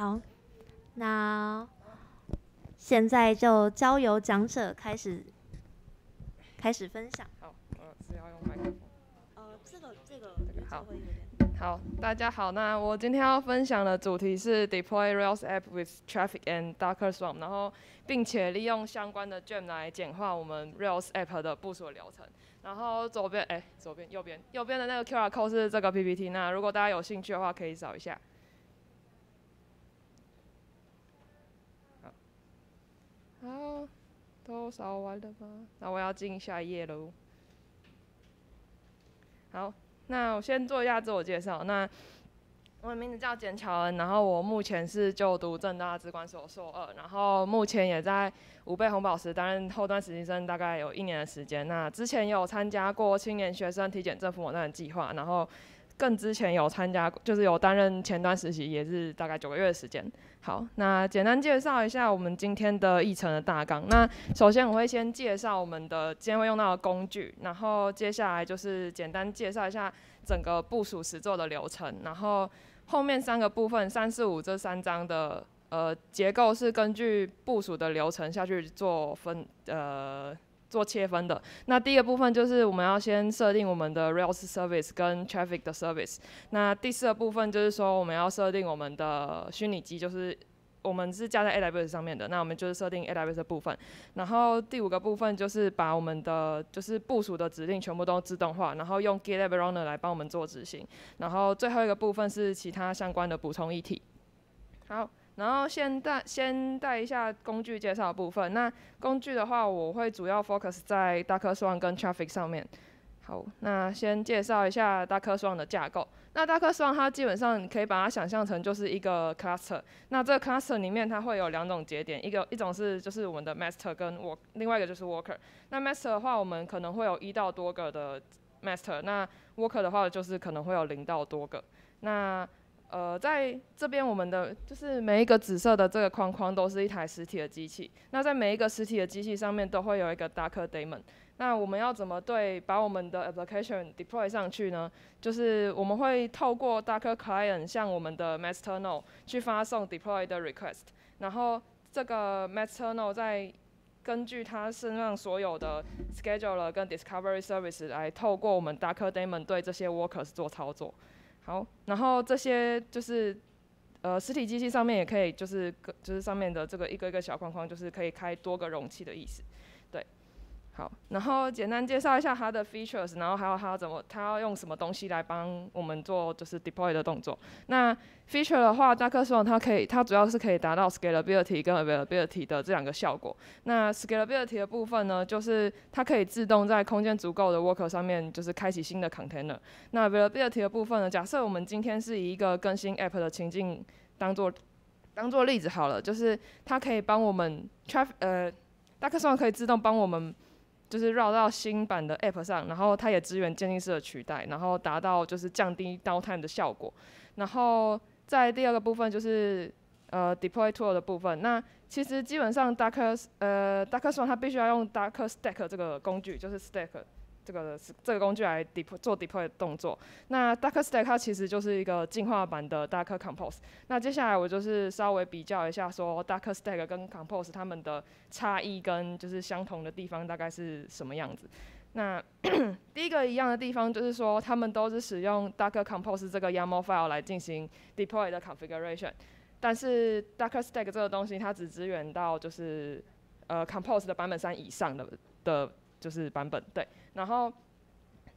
好，那现在就交由讲者开始，开始分享。好，是要用麦克风。呃，这个，这个，这个。好，好，大家好，那我今天要分享的主题是 Deploy Rails App with Traffic and Docker Swarm，然后并且利用相关的 Gem 来简化我们 Rails App 的部署流程。然后左边，哎，左边，右边，右边的那个 QR code 是这个 PPT，那如果大家有兴趣的话，可以扫一下。好，都扫完了吧？那我要进下一页喽。好，那我先做一下自我介绍。那我的名字叫简乔恩，然后我目前是就读正大资管所硕二，然后目前也在五倍红宝石担任后端实习生，大概有一年的时间。那之前有参加过青年学生体检政府网站的计划，然后。更之前有参加，就是有担任前端实习，也是大概九个月的时间。好，那简单介绍一下我们今天的议程的大纲。那首先我会先介绍我们的今天会用到的工具，然后接下来就是简单介绍一下整个部署实作的流程，然后后面三个部分三四五这三章的呃结构是根据部署的流程下去做分呃。做切分的。那第一个部分就是我们要先设定我们的 Rails service 跟 Traffic 的 service。那第四个部分就是说我们要设定我们的虚拟机，就是我们是架在 AWS 上面的，那我们就是设定 AWS 部分。然后第五个部分就是把我们的就是部署的指令全部都自动化，然后用 GitLab Runner 来帮我们做执行。然后最后一个部分是其他相关的补充议题。好。然后先带先带一下工具介绍部分。那工具的话，我会主要 focus 在 d a s a n 跟 Traffic 上面。好，那先介绍一下 d a s a n 的架构。那 d a s a n 它基本上可以把它想象成就是一个 cluster。那这个 cluster 里面它会有两种节点，一个一种是就是我们的 master 跟 work，另外一个就是 worker。那 master 的话，我们可能会有一到多个的 master。那 worker 的话，就是可能会有零到多个。那呃，在这边我们的就是每一个紫色的这个框框都是一台实体的机器。那在每一个实体的机器上面都会有一个 d a r k e r Daemon。那我们要怎么对把我们的 Application Deploy 上去呢？就是我们会透过 d a r k e r Client 向我们的 Master Node 去发送 Deploy 的 Request。然后这个 Master Node 在根据它身上所有的 Schedule r 跟 Discovery Service 来透过我们 d a r k e r Daemon 对这些 Workers 做操作。好，然后这些就是，呃，实体机器上面也可以，就是个，就是上面的这个一个一个小框框，就是可以开多个容器的意思。好，然后简单介绍一下它的 features，然后还有它怎么，它要用什么东西来帮我们做就是 deploy 的动作。那 feature 的话，Docker 它可以，它主要是可以达到 scalability 跟 availability 的这两个效果。那 scalability 的部分呢，就是它可以自动在空间足够的 worker 上面，就是开启新的 container。那 availability 的部分呢，假设我们今天是以一个更新 app 的情境当做当做例子好了，就是它可以帮我们 tra，呃 d i c k 大 r s 可以自动帮我们就是绕到新版的 App 上，然后它也支援渐进式的取代，然后达到就是降低刀 Time 的效果。然后在第二个部分就是呃 Deploy Tool 的部分，那其实基本上 Docker 呃 Docker s w a r 它必须要用 Docker Stack 这个工具，就是 Stack。这个是这个工具来底部做 deploy 动作那 daca stack 它其实就是一个进化版的 daca compose 那接下来我就是稍微比较一下说 daca stack 跟 compose 它们的差异跟就是相同的地方大概是什么样子那 第一个一样的地方就是说他们都是使用 daca compose 这个 YAML file 来进行 deploy 的 configuration 但是 daca stack 这个东西它只支援到就是呃 compose 的版本三以上的的就是版本对，然后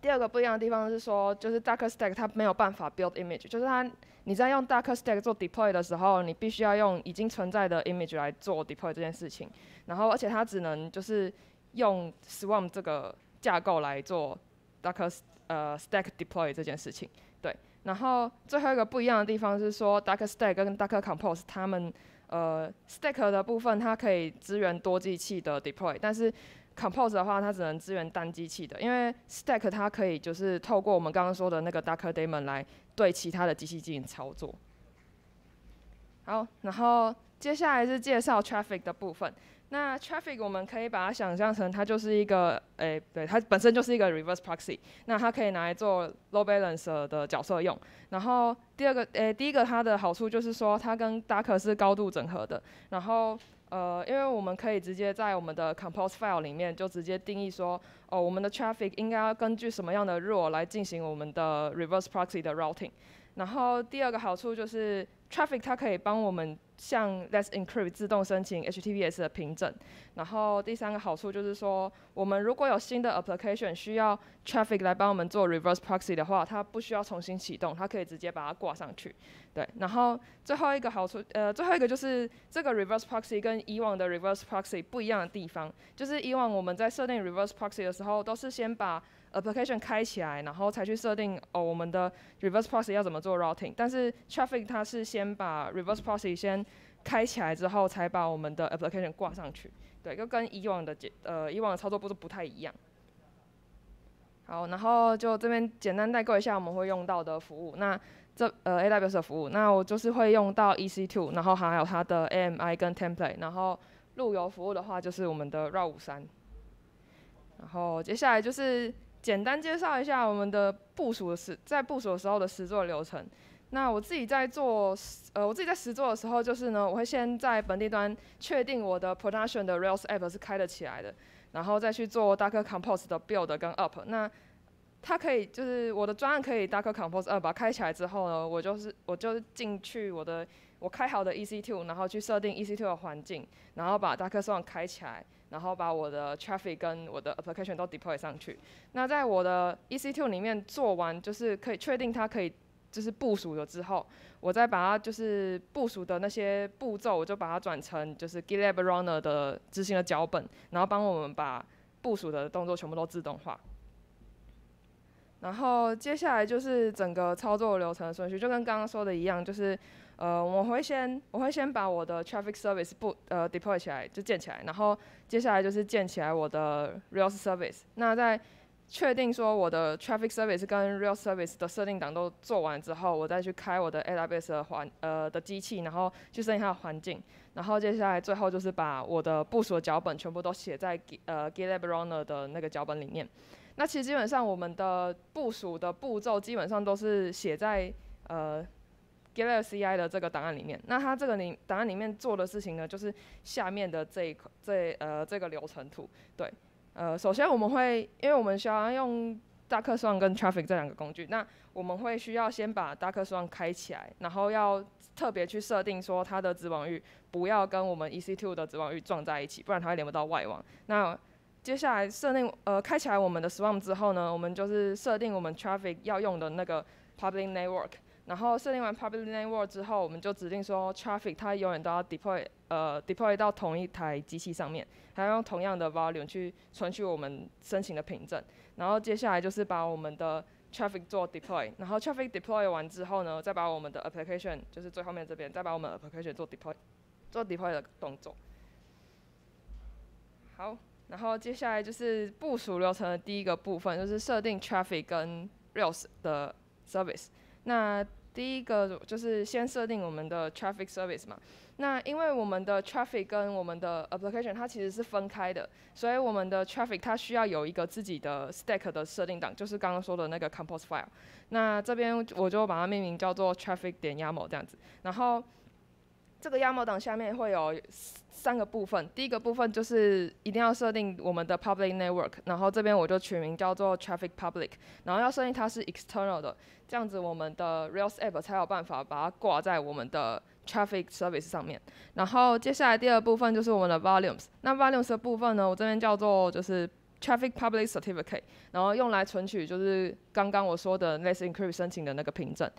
第二个不一样的地方是说，就是 Docker Stack 它没有办法 build image，就是它你在用 Docker Stack 做 deploy 的时候，你必须要用已经存在的 image 来做 deploy 这件事情，然后而且它只能就是用 Swarm 这个架构来做 Docker 呃 Stack deploy 这件事情，对，然后最后一个不一样的地方是说，Docker Stack 跟 Docker Compose 它们呃 Stack 的部分它可以支援多机器的 deploy，但是 Compose 的话，它只能支援单机器的，因为 Stack 它可以就是透过我们刚刚说的那个 Docker Daemon 来对其他的机器进行操作。好，然后接下来是介绍 Traffic 的部分。那 Traffic 我们可以把它想象成，它就是一个，诶，对，它本身就是一个 Reverse Proxy，那它可以拿来做 Load Balancer 的角色用。然后第二个，诶，第一个它的好处就是说，它跟 d a c k e r 是高度整合的。然后呃，因为我们可以直接在我们的 compose file 里面就直接定义说，哦，我们的 traffic 应该要根据什么样的 rule 来进行我们的 reverse proxy 的 routing，然后第二个好处就是。Traffic 它可以帮我们向 Let's Encrypt 自动申请 HTTPS 的凭证，然后第三个好处就是说，我们如果有新的 application 需要 Traffic 来帮我们做 reverse proxy 的话，它不需要重新启动，它可以直接把它挂上去，对。然后最后一个好处，呃，最后一个就是这个 reverse proxy 跟以往的 reverse proxy 不一样的地方，就是以往我们在设定 reverse proxy 的时候，都是先把 Application 开起来，然后才去设定哦，我们的 Reverse Proxy 要怎么做 Routing。但是 Traffic 它是先把 Reverse Proxy 先开起来之后，才把我们的 Application 挂上去。对，就跟以往的呃以往的操作步骤不太一样。好，然后就这边简单代购一下我们会用到的服务。那这呃 AWS 的服务，那我就是会用到 EC2，然后还有它的 AMI 跟 Template。然后路由服务的话就是我们的 r o w 53。然后接下来就是。简单介绍一下我们的部署的时，在部署的时候的实做流程。那我自己在做，呃，我自己在实做的时候，就是呢，我会先在本地端确定我的 production 的 rails app 是开得起来的，然后再去做 docker compose 的 build 跟 up。那它可以，就是我的专案可以 docker compose 呃，把它开起来之后呢，我就是我就进去我的我开好的 ec2，然后去设定 ec2 的环境，然后把 docker s w a 开起来。然后把我的 traffic 跟我的 application 都 deploy 上去。那在我的 EC2 里面做完，就是可以确定它可以就是部署了之后，我再把它就是部署的那些步骤，我就把它转成就是 g i t h b Runner 的执行的脚本，然后帮我们把部署的动作全部都自动化。然后接下来就是整个操作流程的顺序，就跟刚刚说的一样，就是。呃，我会先我会先把我的 traffic service 部呃 deploy 起来，就建起来，然后接下来就是建起来我的 real service。那在确定说我的 traffic service 跟 real service 的设定档都做完之后，我再去开我的 AWS 的环呃的机器，然后去设它的环境。然后接下来最后就是把我的部署脚本全部都写在呃 g i t l a b Runner 的那个脚本里面。那其实基本上我们的部署的步骤基本上都是写在呃。Galer CI 的这个档案里面，那它这个里档案里面做的事情呢，就是下面的这一块，这呃这个流程图，对，呃首先我们会，因为我们需要用 Dark Swan 跟 Traffic 这两个工具，那我们会需要先把 Dark Swan 开起来，然后要特别去设定说它的子网域不要跟我们 EC2 的子网域撞在一起，不然它连不到外网。那接下来设定呃开起来我们的 s w a m 之后呢，我们就是设定我们 Traffic 要用的那个 Public Network。然后设定完 public network 之后，我们就指定说 traffic 它永远都要 deploy，呃 deploy 到同一台机器上面，还要用同样的 volume 去存取我们申请的凭证。然后接下来就是把我们的 traffic 做 deploy。然后 traffic deploy 完之后呢，再把我们的 application，就是最后面这边，再把我们 application 做 deploy，做 deploy 的动作。好，然后接下来就是部署流程的第一个部分，就是设定 traffic 跟 rails 的 service。那第一个就是先设定我们的 traffic service 嘛，那因为我们的 traffic 跟我们的 application 它其实是分开的，所以我们的 traffic 它需要有一个自己的 stack 的设定档，就是刚刚说的那个 compose file。那这边我就把它命名叫做 traffic 点 yaml 这样子，然后。这个亚模档下面会有三个部分，第一个部分就是一定要设定我们的 public network，然后这边我就取名叫做 traffic public，然后要设定它是 external 的，这样子我们的 real app 才有办法把它挂在我们的 traffic service 上面。然后接下来第二部分就是我们的 volumes，那 volumes 的部分呢，我这边叫做就是 traffic public certificate，然后用来存取就是刚刚我说的类似 inquiry 申请的那个凭证。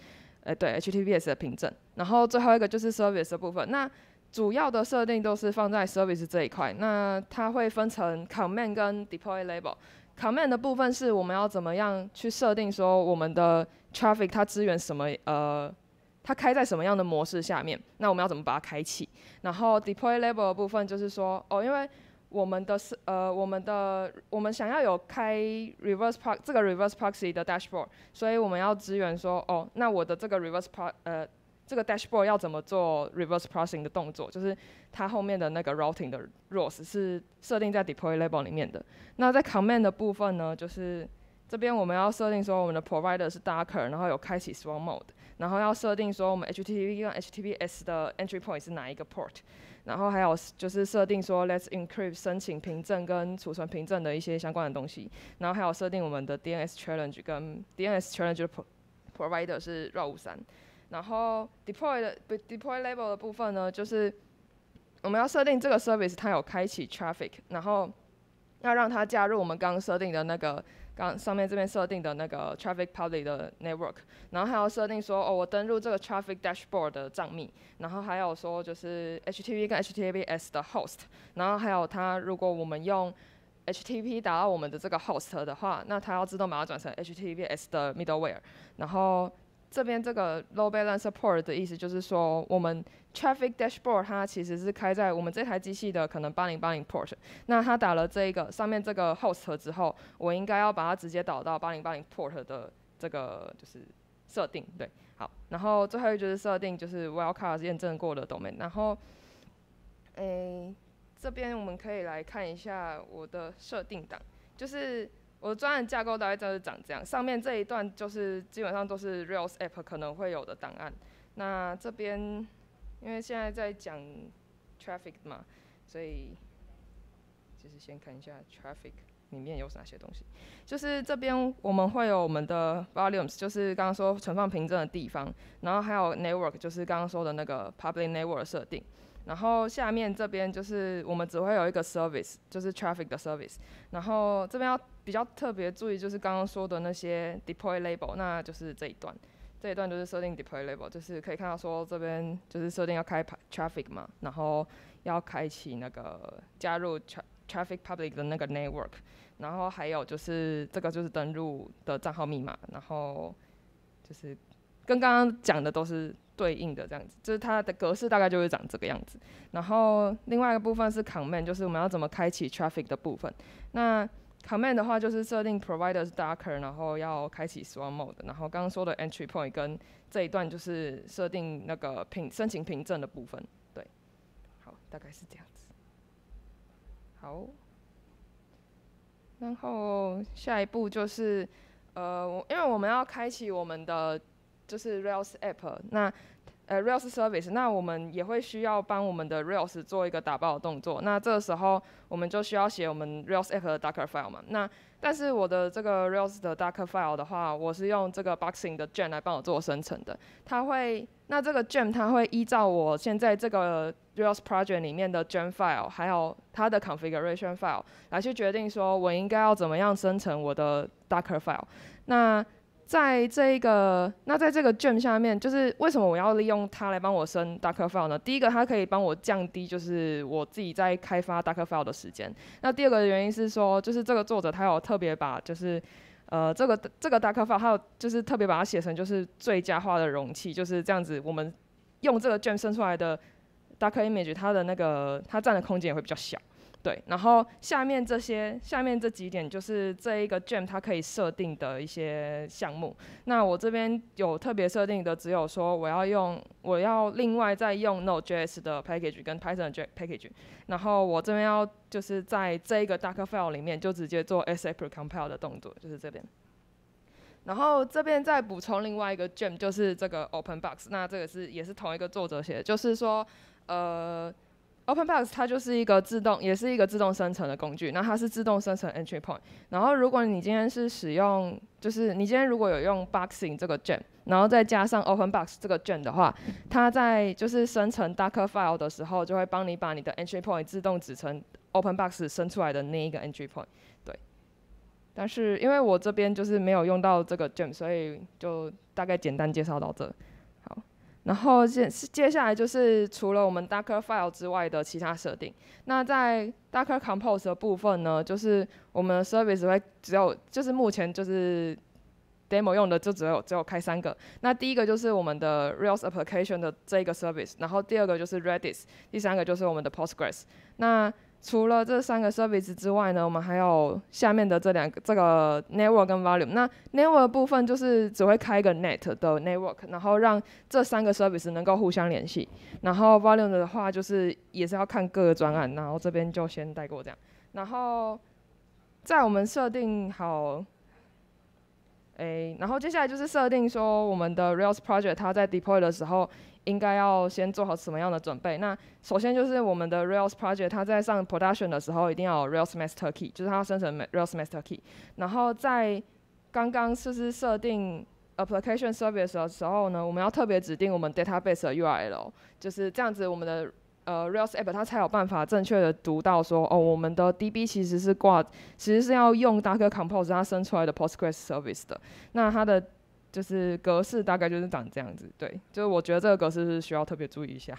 哎，对，HTTPS 的凭证，然后最后一个就是 service 的部分。那主要的设定都是放在 service 这一块。那它会分成 command 跟 deploy l a b e l command 的部分是我们要怎么样去设定，说我们的 traffic 它支援什么，呃，它开在什么样的模式下面。那我们要怎么把它开启？然后 deploy l a b e l 部分就是说，哦，因为我们的是呃，我们的我们想要有开 reverse p r o 这个 reverse proxy 的 dashboard，所以我们要支援说，哦，那我的这个 reverse p r o 呃这个 dashboard 要怎么做 reverse proxying 的动作，就是它后面的那个 routing 的 rules 是设定在 deploy l a b e l 里面的。那在 command 的部分呢，就是这边我们要设定说，我们的 provider 是 docker，然后有开启 swarm mode，然后要设定说我们 HTTP HTTPS 的 entry point 是哪一个 port。然后还有就是设定说，let's encrypt 申请凭证跟储存凭证的一些相关的东西。然后还有设定我们的 DNS challenge 跟 DNS challenge provider 是 r o u e 然后 deploy 的 deploy label 的部分呢，就是我们要设定这个 service 它有开启 traffic，然后要让它加入我们刚设定的那个。刚上面这边设定的那个 traffic p u b l i c 的 network，然后还要设定说哦，我登录这个 traffic dashboard 的账密，然后还有说就是 HTTP 跟 HTTPS 的 host，然后还有它如果我们用 HTTP 打到我们的这个 host 的话，那它要自动把它转成 HTTPS 的 middleware，然后。这边这个 low balance support 的意思就是说，我们 traffic dashboard 它其实是开在我们这台机器的可能8080 port。那它打了这一个上面这个 host 之后，我应该要把它直接导到8080 port 的这个就是设定，对，好。然后最后就是设定，就是 wildcard 验证过的 domain。然后，诶这边我们可以来看一下我的设定档，就是。我的专案架构大概就是长这样，上面这一段就是基本上都是 Rails App 可能会有的档案。那这边因为现在在讲 Traffic 嘛，所以就是先看一下 Traffic 里面有哪些东西。就是这边我们会有我们的 Volumes，就是刚刚说存放凭证的地方，然后还有 Network，就是刚刚说的那个 Public Network 的设定。然后下面这边就是我们只会有一个 service，就是 traffic 的 service。然后这边要比较特别注意，就是刚刚说的那些 deploy label，那就是这一段。这一段就是设定 deploy label，就是可以看到说这边就是设定要开 traffic 嘛，然后要开启那个加入 traffic public 的那个 network。然后还有就是这个就是登录的账号密码，然后就是跟刚刚讲的都是。对应的这样子，就是它的格式大概就是长这个样子。然后另外一个部分是 command，就是我们要怎么开启 traffic 的部分。那 command 的话就是设定 provider 是 docker，然后要开启 swarm mode。然后刚刚说的 entry point 跟这一段就是设定那个凭申请凭证的部分。对，好，大概是这样子。好，然后下一步就是，呃，因为我们要开启我们的就是 Rails app，那呃 Rails service，那我们也会需要帮我们的 Rails 做一个打包的动作。那这个时候我们就需要写我们 Rails app 的 Docker file 嘛。那但是我的这个 Rails 的 Docker file 的话，我是用这个 Boxing 的 Gem 来帮我做生成的。它会，那这个 Gem 它会依照我现在这个 Rails project 里面的 Gem file，还有它的 configuration file 来去决定说我应该要怎么样生成我的 Docker file。那在这个那在这个卷下面，就是为什么我要利用它来帮我升 dark file 呢？第一个，它可以帮我降低就是我自己在开发 dark file 的时间。那第二个原因是说，就是这个作者他有特别把就是呃这个这个 dark file 他有就是特别把它写成就是最佳化的容器，就是这样子。我们用这个卷生出来的 dark image，它的那个它占的空间也会比较小。对，然后下面这些下面这几点就是这一个 Gem 它可以设定的一些项目。那我这边有特别设定的，只有说我要用我要另外再用 Node.js 的 package 跟 Python 的 package。然后我这边要就是在这一个 Dockerfile 里面就直接做 SAP compile 的动作，就是这边。然后这边再补充另外一个 Gem，就是这个 OpenBox。那这个是也是同一个作者写的，就是说呃。OpenBox 它就是一个自动，也是一个自动生成的工具。那它是自动生成 entry point。然后如果你今天是使用，就是你今天如果有用 Boxing 这个 gem，然后再加上 OpenBox 这个 gem 的话，它在就是生成 Dockerfile 的时候，就会帮你把你的 entry point 自动指成 OpenBox 生出来的那一个 entry point。对。但是因为我这边就是没有用到这个 gem，所以就大概简单介绍到这。然后接接下来就是除了我们 Dockerfile 之外的其他设定。那在 Docker Compose 的部分呢，就是我们的 Service 只有，就是目前就是 Demo 用的就只有只有开三个。那第一个就是我们的 Rails Application 的这一个 Service，然后第二个就是 Redis，第三个就是我们的 p o s t g r e s 那除了这三个 service 之外呢，我们还有下面的这两个，这个 network 跟 volume。那 network 部分就是只会开一个 net 的 network，然后让这三个 service 能够互相联系。然后 volume 的话，就是也是要看各个专案。然后这边就先带过这样。然后在我们设定好，哎，然后接下来就是设定说我们的 Rails project 它在 deploy 的时候。应该要先做好什么样的准备？那首先就是我们的 Rails project，它在上 production 的时候一定要 Rails master key，就是它要生成 Rails master key。然后在刚刚设置设定 application service 的时候呢，我们要特别指定我们 database 的 URL，就是这样子，我们的呃 Rails app 它才有办法正确的读到说，哦，我们的 DB 其实是挂，其实是要用 Docker compose 它生出来的 Postgres service 的。那它的就是格式大概就是长这样子，对，就是我觉得这个格式是需要特别注意一下。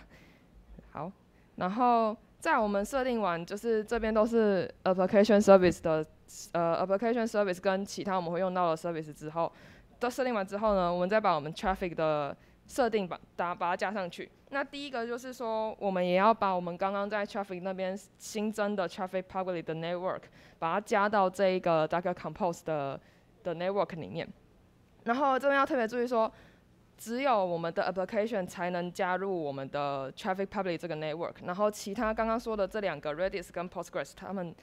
好，然后在我们设定完，就是这边都是 application service 的呃 application service 跟其他我们会用到的 service 之后，都设定完之后呢，我们再把我们 traffic 的设定把打把它加上去。那第一个就是说，我们也要把我们刚刚在 traffic 那边新增的 traffic public 的 network，把它加到这一个 docker compose 的的 network 里面。然后这边要特别注意说，只有我们的 application 才能加入我们的 traffic public 这个 network，然后其他刚刚说的这两个 Redis 跟 Postgres，它们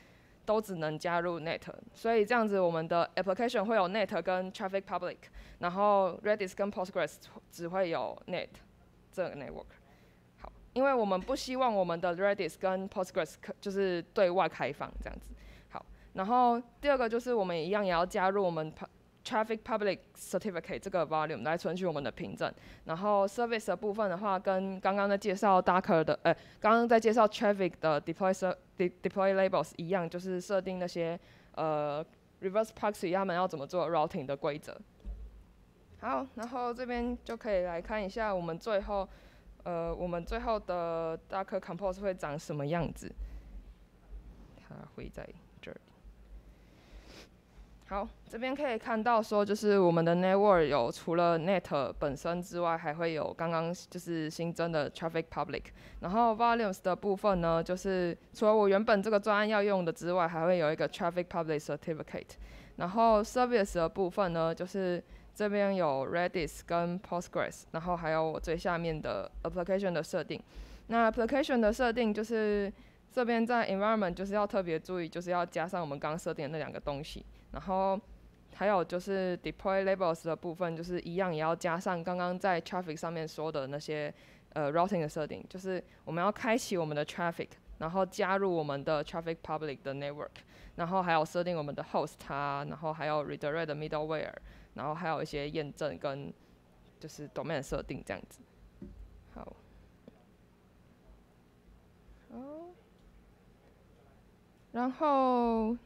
都只能加入 net，所以这样子我们的 application 会有 net 跟 traffic public，然后 Redis 跟 Postgres 只会有 net 这个 network。好，因为我们不希望我们的 Redis 跟 Postgres 就是对外开放这样子。好，然后第二个就是我们一样也要加入我们。Traffic public certificate 这个 volume 来存取我们的凭证，然后 service 的部分的话，跟刚刚在介绍 Docker 的，呃，刚刚在介绍 Traffic 的 deploy se deploy labels 一样，就是设定那些呃 reverse proxy 他们要怎么做 routing 的规则。好，然后这边就可以来看一下我们最后，呃，我们最后的 Docker compose 会长什么样子。它会在。好，这边可以看到说，就是我们的 network 有除了 net 本身之外，还会有刚刚就是新增的 traffic public。然后 volumes 的部分呢，就是除了我原本这个专案要用的之外，还会有一个 traffic public certificate。然后 s e r v i c e 的部分呢，就是这边有 redis 跟 postgres，然后还有我最下面的 application 的设定。那 application 的设定就是这边在 environment 就是要特别注意，就是要加上我们刚设定的那两个东西。然后还有就是 deploy labels 的部分，就是一样也要加上刚刚在 traffic 上面说的那些呃 routing 的设定，就是我们要开启我们的 traffic，然后加入我们的 traffic public 的 network，然后还有设定我们的 host 啊，然后还有 redirect middleware，然后还有一些验证跟就是 domain 设定这样子。好。好。然后。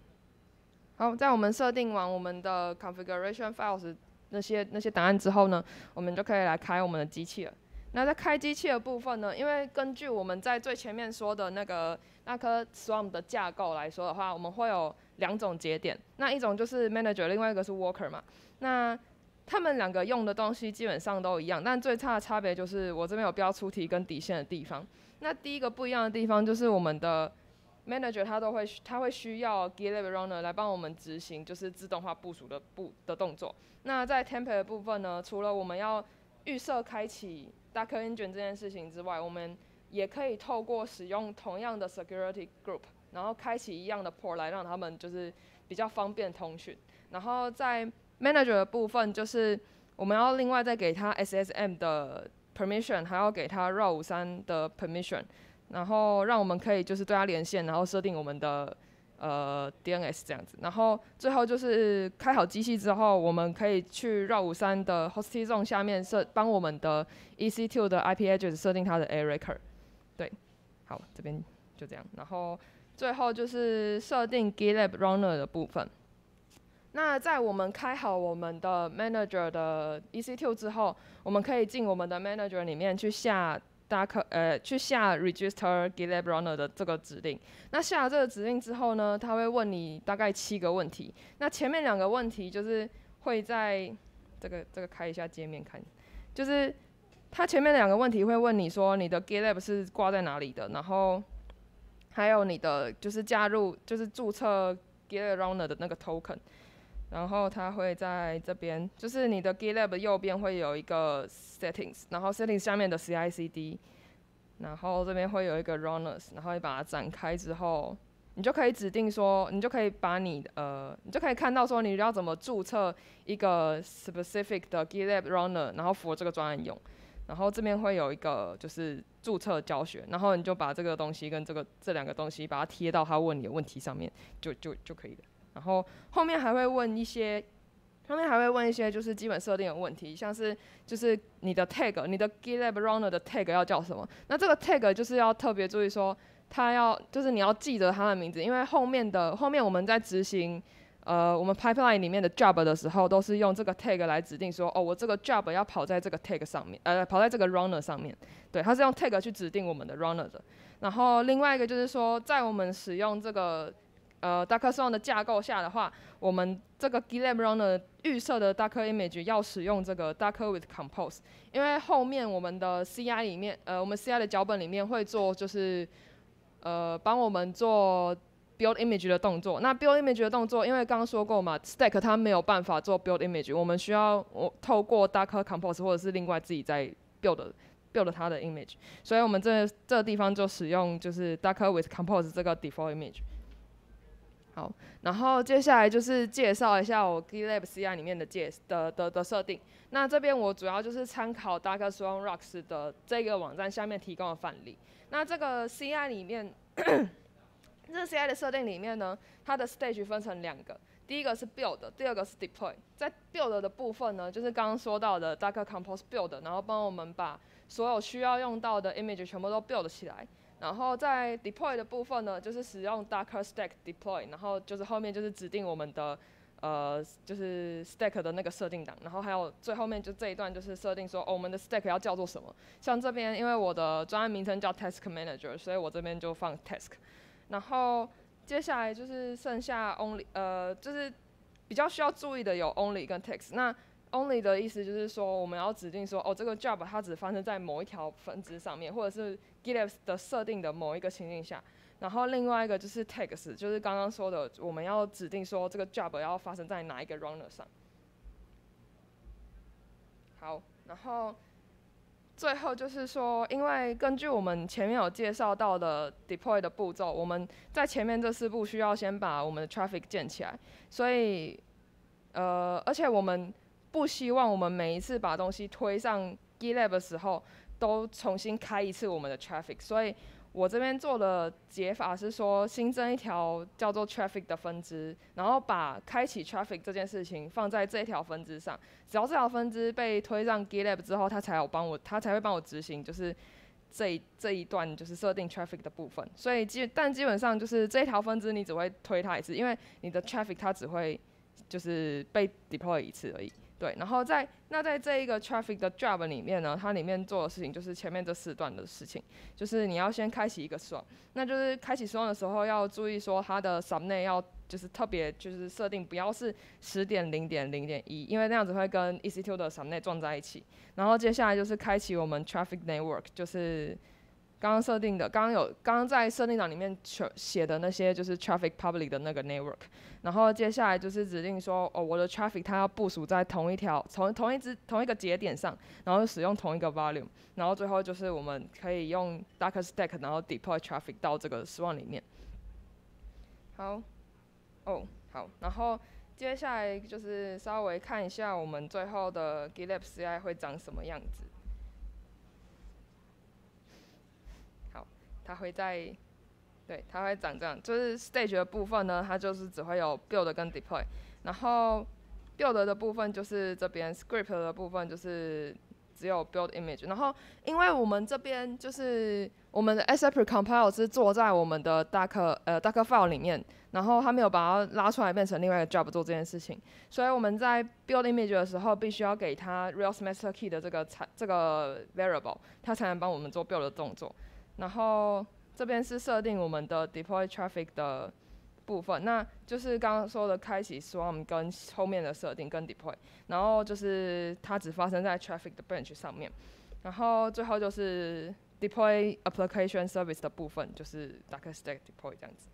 好，在我们设定完我们的 configuration files 那些那些答案之后呢，我们就可以来开我们的机器了。那在开机器的部分呢，因为根据我们在最前面说的那个那颗 Swarm 的架构来说的话，我们会有两种节点，那一种就是 Manager，另外一个是 Worker 嘛。那他们两个用的东西基本上都一样，但最差的差别就是我这边有标出题跟底线的地方。那第一个不一样的地方就是我们的。Manager 他都会他会需要 g i t l a b Runner 来帮我们执行，就是自动化部署的步的动作。那在 Template 部分呢，除了我们要预设开启 Docker Engine 这件事情之外，我们也可以透过使用同样的 Security Group，然后开启一样的 Port 来让他们就是比较方便通讯。然后在 Manager 的部分，就是我们要另外再给他 SSM 的 Permission，还要给他 Role 三的 Permission。然后让我们可以就是对它连线，然后设定我们的呃 DNS 这样子，然后最后就是开好机器之后，我们可以去绕五三的 host zone 下面设帮我们的 EC2 的 IP address 设定它的 A record，对，好，这边就这样，然后最后就是设定 g i t l a b Runner 的部分。那在我们开好我们的 Manager 的 EC2 之后，我们可以进我们的 Manager 里面去下。大家可呃去下 register g i l e b r u n n e r 的这个指令。那下了这个指令之后呢，他会问你大概七个问题。那前面两个问题就是会在这个这个开一下界面看，就是他前面两个问题会问你说你的 g i l e b 是挂在哪里的，然后还有你的就是加入就是注册 g i l e b r u n n e r 的那个 token。然后它会在这边，就是你的 g i t l a b 右边会有一个 Settings，然后 Settings 下面的 CI/CD，然后这边会有一个 Runners，然后你把它展开之后，你就可以指定说，你就可以把你呃，你就可以看到说你要怎么注册一个 specific 的 g i t l a b Runner，然后 for 这个专案用，然后这边会有一个就是注册教学，然后你就把这个东西跟这个这两个东西把它贴到他问你的问题上面，就就就可以了。然后后面还会问一些，后面还会问一些，就是基本设定的问题，像是就是你的 tag，你的 g i t l a b Runner 的 tag 要叫什么？那这个 tag 就是要特别注意，说它要就是你要记得它的名字，因为后面的后面我们在执行呃我们 pipeline 里面的 job 的时候，都是用这个 tag 来指定说，哦，我这个 job 要跑在这个 tag 上面，呃，跑在这个 runner 上面。对，它是用 tag 去指定我们的 runner 的。然后另外一个就是说，在我们使用这个呃 d a c k e r s o n r 的架构下的话，我们这个 GitLab Runner 预设的 d a c k e r Image 要使用这个 d a c k e r with Compose，因为后面我们的 CI 里面，呃，我们 CI 的脚本里面会做就是，呃，帮我们做 Build Image 的动作。那 Build Image 的动作，因为刚刚说过嘛，Stack 它没有办法做 Build Image，我们需要我透过 d a c k e r Compose，或者是另外自己在 Build Build 它的 Image，所以我们这这个地方就使用就是 Docker with Compose 这个 Default Image。好，然后接下来就是介绍一下我 GitLab CI 里面的介的的的设定。那这边我主要就是参考 d a c k e r s w a r Rocks 的这个网站下面提供的范例。那这个 CI 里面，这个 CI 的设定里面呢，它的 stage 分成两个，第一个是 build，第二个是 deploy。在 build 的部分呢，就是刚刚说到的 d a c k e r Compose build，然后帮我们把所有需要用到的 image 全部都 build 起来，然后在 deploy 的部分呢，就是使用 Docker Stack deploy，然后就是后面就是指定我们的呃就是 stack 的那个设定档，然后还有最后面就这一段就是设定说，哦，我们的 stack 要叫做什么？像这边因为我的专案名称叫 Task Manager，所以我这边就放 Task，然后接下来就是剩下 only，呃，就是比较需要注意的有 only 跟 t a x s 那 Only 的意思就是说，我们要指定说，哦，这个 job 它只发生在某一条分支上面，或者是 GitLab 的设定的某一个情境下。然后另外一个就是 Tags，就是刚刚说的，我们要指定说这个 job 要发生在哪一个 Runner 上。好，然后最后就是说，因为根据我们前面有介绍到的 Deploy 的步骤，我们在前面这四步需要先把我们的 Traffic 建起来，所以，呃，而且我们。不希望我们每一次把东西推上 GitLab 的时候都重新开一次我们的 Traffic，所以我这边做的解法是说新增一条叫做 Traffic 的分支，然后把开启 Traffic 这件事情放在这条分支上，只要这条分支被推上 GitLab 之后，它才有帮我，它才会帮我执行就是这这一段就是设定 Traffic 的部分，所以基但基本上就是这条分支你只会推它一次，因为你的 Traffic 它只会就是被 deploy 一次而已。对，然后在那在这一个 traffic 的 job 里面呢，它里面做的事情就是前面这四段的事情，就是你要先开启一个 slot，那就是开启 slot 的时候要注意说它的 s u b n e 要就是特别就是设定不要是十点零点零点一，因为那样子会跟 E C two 的 s u b n e 在一起。然后接下来就是开启我们 traffic network，就是。刚刚设定的，刚刚有刚刚在设定档里面写的那些就是 traffic public 的那个 network，然后接下来就是指定说，哦，我的 traffic 它要部署在同一条、同同一只、同一个节点上，然后使用同一个 volume，然后最后就是我们可以用 docker stack 然后 deploy traffic 到这个 swan 里面。好，哦，好，然后接下来就是稍微看一下我们最后的 gilipci 会长什么样子。它会在，对，它会长这样。就是 stage 的部分呢，它就是只会有 build 跟 deploy。然后 build 的部分就是这边 script 的部分就是只有 build image。然后因为我们这边就是我们的 s a p r e compile 是做在我们的 d u c k e r 呃 d u c k e r file 里面，然后它没有把它拉出来变成另外一个 job 做这件事情。所以我们在 build image 的时候，必须要给它 real master key 的这个才这个 variable，它才能帮我们做 build 的动作。然后这边是设定我们的 deploy traffic 的部分，那就是刚刚说的开启 swarm 跟后面的设定跟 deploy，然后就是它只发生在 traffic 的 branch 上面，然后最后就是 deploy application service 的部分，就是 docker stack deploy 这样子。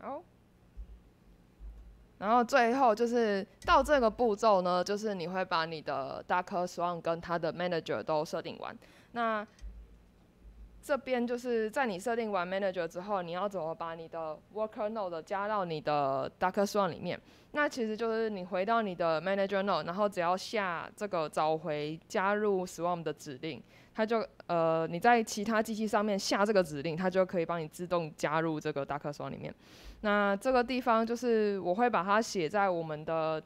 好。然后最后就是到这个步骤呢，就是你会把你的 d o c k s w a n 跟它的 Manager 都设定完。那这边就是在你设定完 Manager 之后，你要怎么把你的 Worker Node 加到你的 d o c k s w a n 里面？那其实就是你回到你的 Manager Node，然后只要下这个找回加入 Swarm 的指令。它就呃，你在其他机器上面下这个指令，它就可以帮你自动加入这个 Docker s w a 里面。那这个地方就是我会把它写在我们的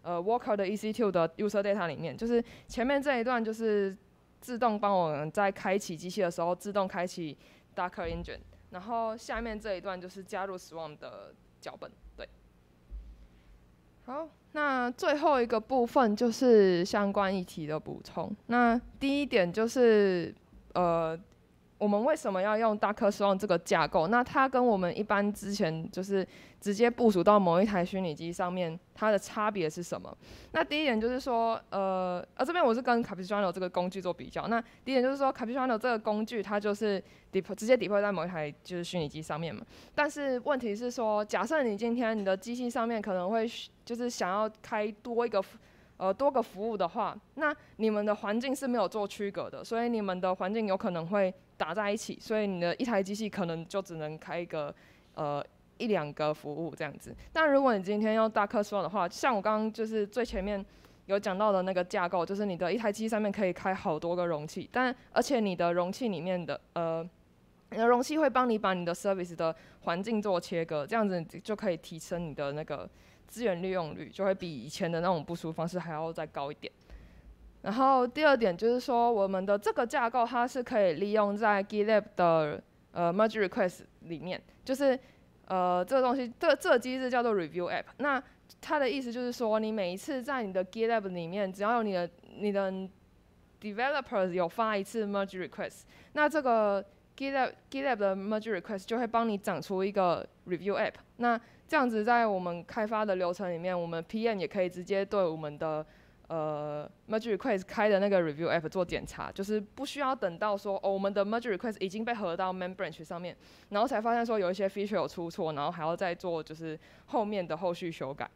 呃 Worker 的 ECT 的 User Data 里面，就是前面这一段就是自动帮我们在开启机器的时候自动开启 Docker Engine，然后下面这一段就是加入 Swarm 的脚本，对，好。那最后一个部分就是相关议题的补充。那第一点就是，呃。我们为什么要用 Docker Swarm 这个架构？那它跟我们一般之前就是直接部署到某一台虚拟机上面，它的差别是什么？那第一点就是说，呃，啊这边我是跟 c a p e r n e t e s 这个工具做比较。那第一点就是说 c a p e r n e t e s 这个工具它就是直接 deploy 在某一台就是虚拟机上面嘛。但是问题是说，假设你今天你的机器上面可能会就是想要开多一个呃多个服务的话，那你们的环境是没有做区隔的，所以你们的环境有可能会。打在一起，所以你的一台机器可能就只能开一个，呃，一两个服务这样子。但如果你今天用 d 客 c k 的话，像我刚刚就是最前面有讲到的那个架构，就是你的一台机上面可以开好多个容器，但而且你的容器里面的，呃，你的容器会帮你把你的 service 的环境做切割，这样子就可以提升你的那个资源利用率，就会比以前的那种部署方式还要再高一点。然后第二点就是说，我们的这个架构它是可以利用在 g i t l a b 的呃 merge request 里面，就是呃这个东西，这这个机制叫做 review app。那它的意思就是说，你每一次在你的 g i t l a b 里面，只要有你的你的 developers 有发一次 merge request，那这个 g i t l a b g i t l a b 的 merge request 就会帮你长出一个 review app。那这样子在我们开发的流程里面，我们 PM 也可以直接对我们的呃，merge request 开的那个 review app 做检查，就是不需要等到说哦，我们的 merge request 已经被合到 main branch 上面，然后才发现说有一些 feature 有出错，然后还要再做就是后面的后续修改，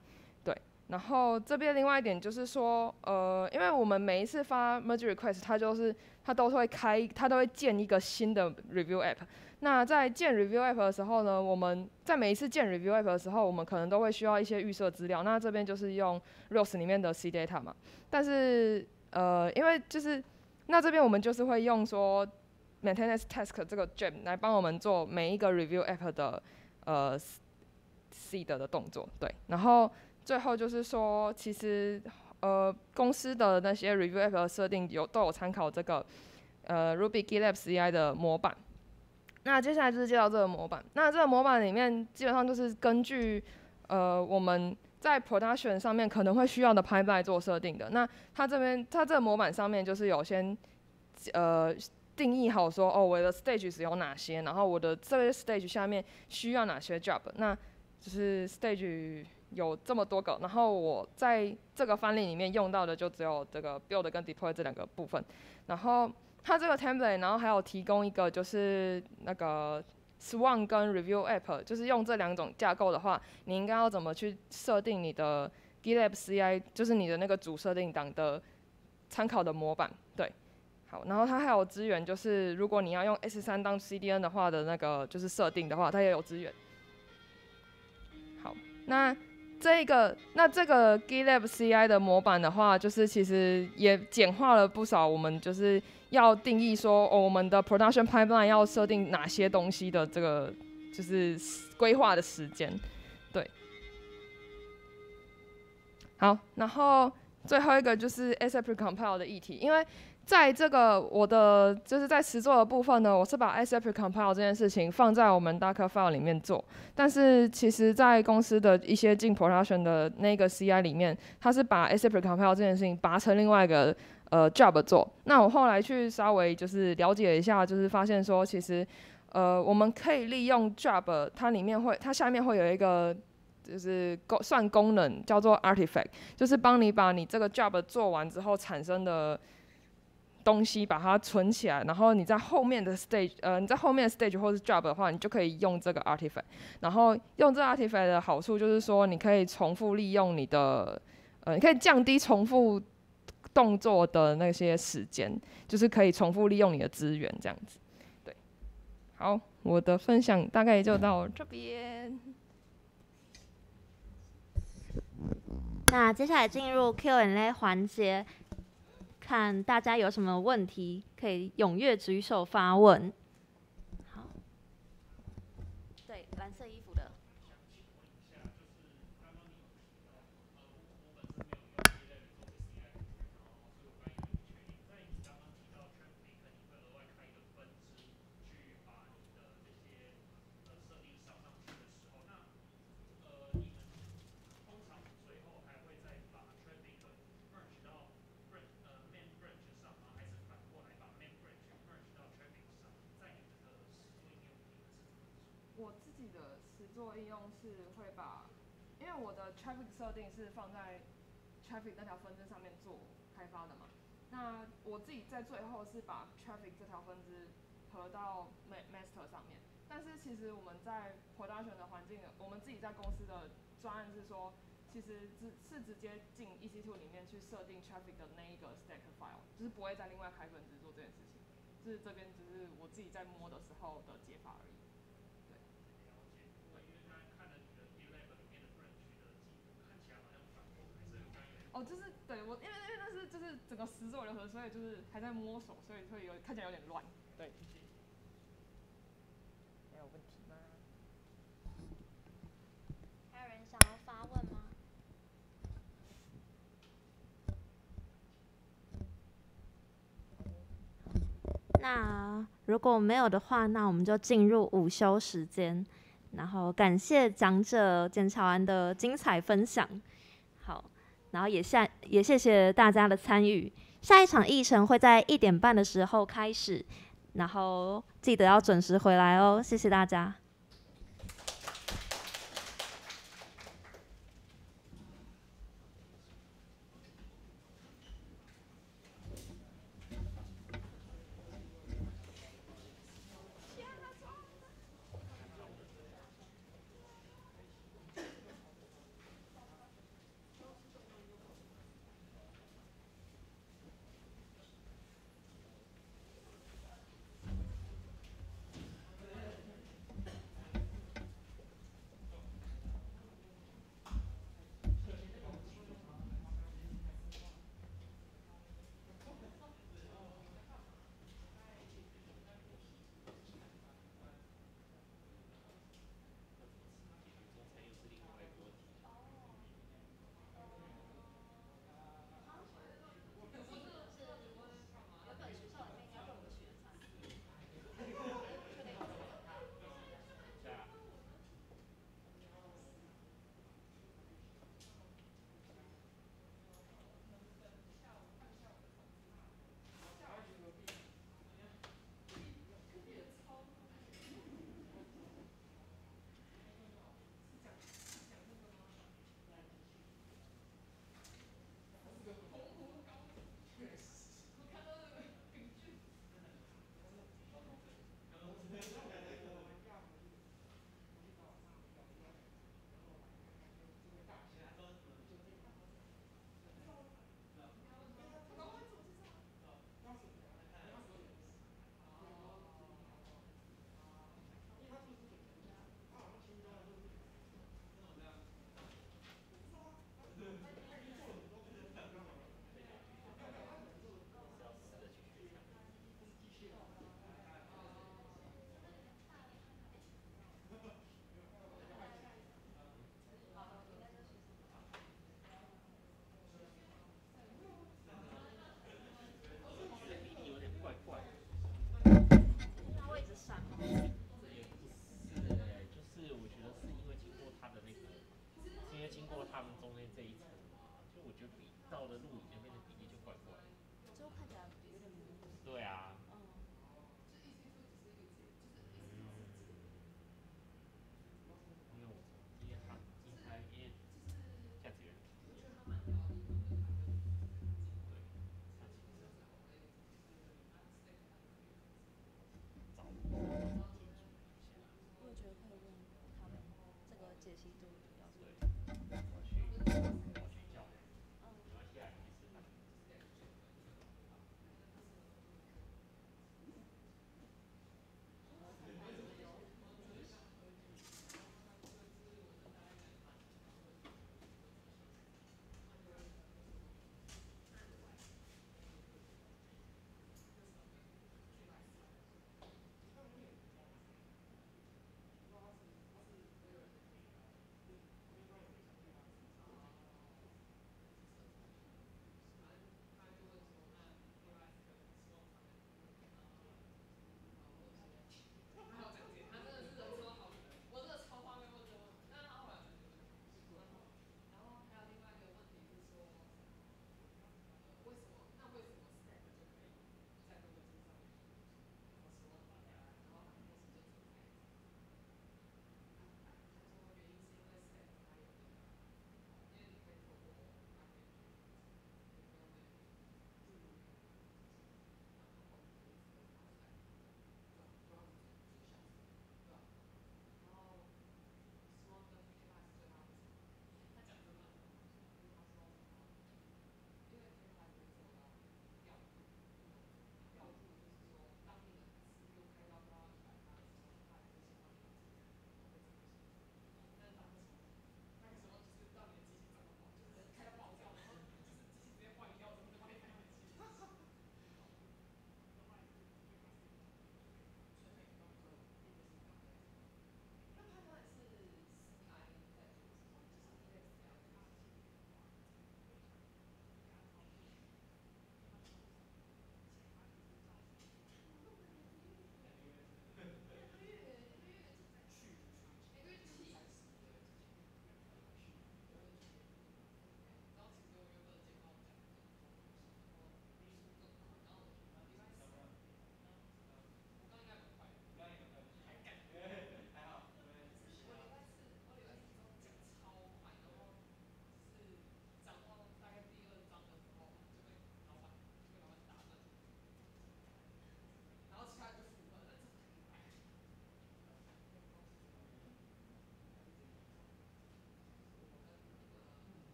对。然后这边另外一点就是说，呃，因为我们每一次发 merge request，它就是它都会开，它都会建一个新的 review app。那在建 review app 的时候呢，我们在每一次建 review app 的时候，我们可能都会需要一些预设资料。那这边就是用 Rails 里面的 C d data 嘛。但是，呃，因为就是那这边我们就是会用说 maintenance task 这个 gem 来帮我们做每一个 review app 的呃 seed 的动作。对，然后最后就是说，其实呃公司的那些 review app 的设定有都有参考这个呃 Ruby GitLab CI 的模板。那接下来就是介绍这个模板。那这个模板里面基本上就是根据，呃，我们在 production 上面可能会需要的 pipeline 做设定的。那它这边，它这个模板上面就是有先，呃，定义好说，哦，我的 stages 有哪些，然后我的这些 s t a g e 下面需要哪些 job。那就是 stage 有这么多个，然后我在这个范例里面用到的就只有这个 build 跟 deploy 这两个部分，然后。它这个 template，然后还有提供一个就是那个 Swan 跟 Review App，就是用这两种架构的话，你应该要怎么去设定你的 GitLab CI，就是你的那个主设定档的参考的模板，对，好，然后它还有资源，就是如果你要用 S 三当 CDN 的话的那个就是设定的话，它也有资源。好，那。这个那这个 GitLab CI 的模板的话，就是其实也简化了不少。我们就是要定义说，哦，我们的 Production Pipeline 要设定哪些东西的这个就是规划的时间，对。好，然后最后一个就是 a s u Pre-Compile 的议题，因为。在这个我的就是在实作的部分呢，我是把 s p compile 这件事情放在我们 Docker file 里面做，但是其实，在公司的一些进 production 的那个 CI 里面，它是把 s p compile 这件事情拔成另外一个呃 job 做。那我后来去稍微就是了解一下，就是发现说，其实呃我们可以利用 job，它里面会它下面会有一个就是功算功能叫做 artifact，就是帮你把你这个 job 做完之后产生的。东西把它存起来，然后你在后面的 stage，呃，你在后面的 stage 或者 job 的话，你就可以用这个 artifact。然后用这 artifact 的好处就是说，你可以重复利用你的，呃，你可以降低重复动作的那些时间，就是可以重复利用你的资源这样子。对，好，我的分享大概就到这边。那接下来进入 Q&A 环节。看大家有什么问题，可以踊跃举手发问。做应用是会把，因为我的 traffic 设定是放在 traffic 那条分支上面做开发的嘛，那我自己在最后是把 traffic 这条分支合到 ma s t e r 上面，但是其实我们在扩大选的环境，我们自己在公司的专案是说，其实只是直接进 E C two 里面去设定 traffic 的那一个 stack file，就是不会再另外开分支做这件事情，就是这边只是我自己在摸的时候的。哦，就是对我，因为因为那是就是整个十座流合，所以就是还在摸索，所以会有看起来有点乱。对，没有问题吗？还有人想要发问吗？那如果没有的话，那我们就进入午休时间。然后感谢讲者简查安的精彩分享。然后也谢也谢谢大家的参与，下一场议程会在一点半的时候开始，然后记得要准时回来哦，谢谢大家。